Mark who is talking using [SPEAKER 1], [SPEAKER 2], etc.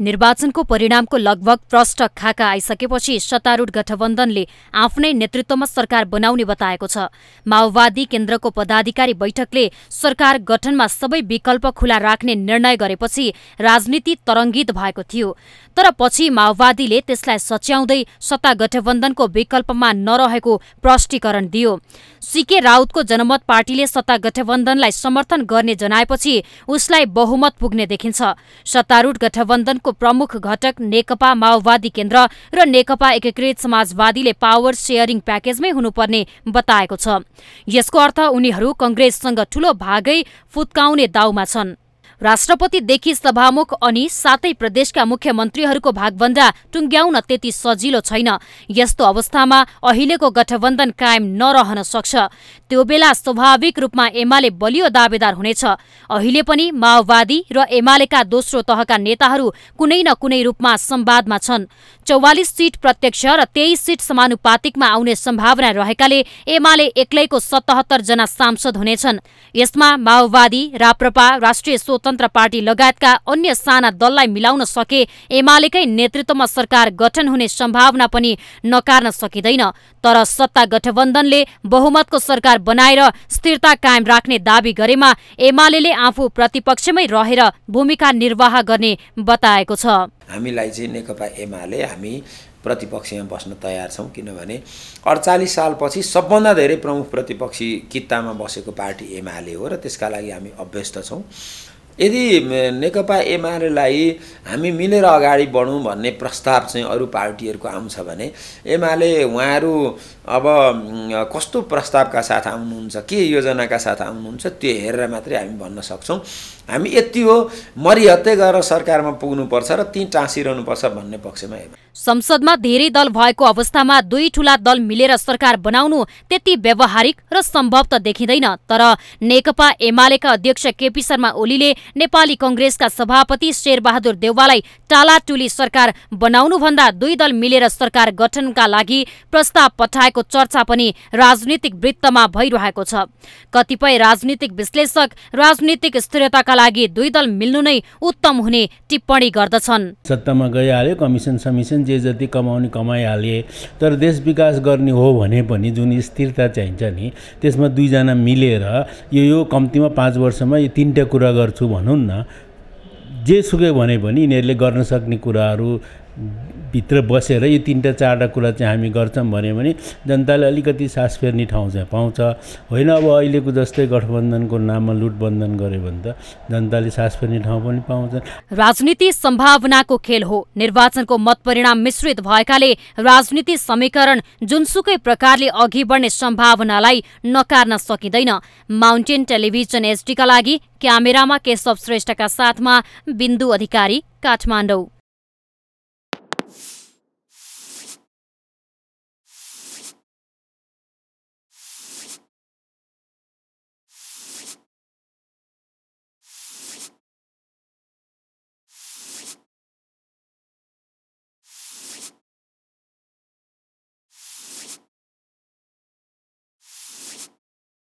[SPEAKER 1] निर्वाचनको परिणामको लगभग प्रष्ट खाका आइसकेपछि सत्तारूढ गठबन्धनले आफ्नै नेतृत्वमा सरकार बनाउने बताएको छ माओवादी केन्द्रको पदाधिकारी बैठकले सरकार गठनमा सबै विकल्प खुला राख्ने निर्णय गरेपछि राजनीति तरंगित भएको थियो तर पछि माओवादीले त्यसलाई सच्याउँदै सत्ता गठबन्धनको विकल्पमा नरहेको प्रष्टीकरण दियो सीके राउतको जनमत पार्टीले सत्ता गठबन्धनलाई समर्थन गर्ने जनाएपछि उसलाई बहुमत पुग्ने देखिन्छ सत्तारूढ गठबन्धन को प्रमुख घटक नेकपा माओवादी केन्द्र र नेकपा एकीकृत समाजवादीले पावर सेयरिङ प्याकेजमै हुनुपर्ने बताएको छ यसको अर्थ उनीहरू कंग्रेससँग ठूलो भागै फुत्काउने दाउमा छन् राष्ट्रपतिदेखि सभामुख अनि सातै प्रदेशका मुख्यमन्त्रीहरूको भागभन्दा टुङ्ग्याउन त्यति सजिलो छैन यस्तो अवस्थामा अहिलेको गठबन्धन कायम नरहन सक्छ त्यो बेला स्वाभाविक रूपमा एमाले बलियो दावेदार हुनेछ अहिले पनि माओवादी र एमालेका दोस्रो तहका नेताहरू कुनै न कुनै रूपमा संवादमा छन् चौवालिस सिट प्रत्यक्ष र तेइस सिट समानुपातिकमा आउने सम्भावना रहेकाले एमाले एक्लैको सतहत्तर जना सांसद हुनेछन् यसमा माओवादी राप्रपा राष्ट्रिय स्वतन्त्र स्वतन्त्र पार्टी लगायतका अन्य साना दललाई मिलाउन सके एमालेकै नेतृत्वमा सरकार गठन हुने सम्भावना पनि नकार्न सकिँदैन तर सत्ता गठबन्धनले बहुमतको सरकार बनाएर स्थिरता कायम राख्ने दावी गरेमा एमाले आफू प्रतिपक्षमै रहेर भूमिका निर्वाह गर्ने बताएको छ
[SPEAKER 2] हामीलाई चाहिँ नेकपा एमाले हामी प्रतिपक्षमा बस्न तयार छौँ किनभने अडचालिस सालपछि सबभन्दा धेरै प्रमुख प्रतिपक्षी कितामा बसेको पार्टी एमाले हो र त्यसका लागि हामी अभ्यस्त छौँ यदि नेकपा एमालेलाई हामी मिलेर अगाडि बढौँ भन्ने प्रस्ताव चाहिँ अरू पार्टीहरूको आउँछ भने एमाले उहाँहरू अब कस्तो प्रस्तावका साथ आउनुहुन्छ के योजनाका साथ आउनुहुन्छ त्यो हेरेर मात्रै हामी भन्न सक्छौँ हामी यति हो मरिहत्तै गरेर सरकारमा पुग्नुपर्छ र ती टाँसिरहनुपर्छ भन्ने पक्षमा हेर्नु
[SPEAKER 1] संसदमा धेरै दल भएको अवस्थामा दुई ठूला दल मिलेर सरकार बनाउनु त्यति व्यावहारिक र सम्भव त देखिँदैन तर नेकपा एमालेका अध्यक्ष केपी शर्मा ओलीले नेपाली कंग्रेसका सभापति शेरबहादुर देउवालाई टालाटुली सरकार बनाउनुभन्दा दुई दल मिलेर सरकार गठनका लागि प्रस्ताव पठाएको चर्चा पनि राजनीतिक वृत्तमा भइरहेको छ कतिपय राजनीतिक विश्लेषक राजनीतिक स्थिरताका लागि दुई दल मिल्नु नै उत्तम हुने टिप्पणी गर्दछन्
[SPEAKER 3] सत्तामा गइहाल्यो कमिसन समिसन जे जति कमाउने कमाइहाले तर देश विकास गर्ने हो भने पनि जुन स्थिरता चाहिन्छ नि त्यसमा दुईजना मिलेर यो यो कम्तीमा पाँच वर्षमा यो तिनवटा कुरा गर्छु भनौँ न जे सुकै भने पनि यिनीहरूले गर्न सक्ने कुराहरू भित्र बसेर यो तिनवटा चारवटा कुरा चाहिँ हामी गर्छौँ भन्यो भने जनताले अलिकति सास फेर्ने ठाउँ चाहिँ पाउँछ होइन अब अहिलेको जस्तै गठबन्धनको नाममा लुटबन्धन गर्यो भने त जनताले सास फेर्ने ठाउँ पनि पाउँछ
[SPEAKER 1] राजनीति सम्भावनाको खेल हो निर्वाचनको मतपरिणाम मिश्रित भएकाले राजनीति समीकरण जुनसुकै प्रकारले अघि बढ्ने सम्भावनालाई नकार्न सकिँदैन माउन्टेन टेलिभिजन एसडीका लागि क्यामेरामा केशव श्रेष्ठका साथमा बिन्दु अधिकारी काठमाडौँ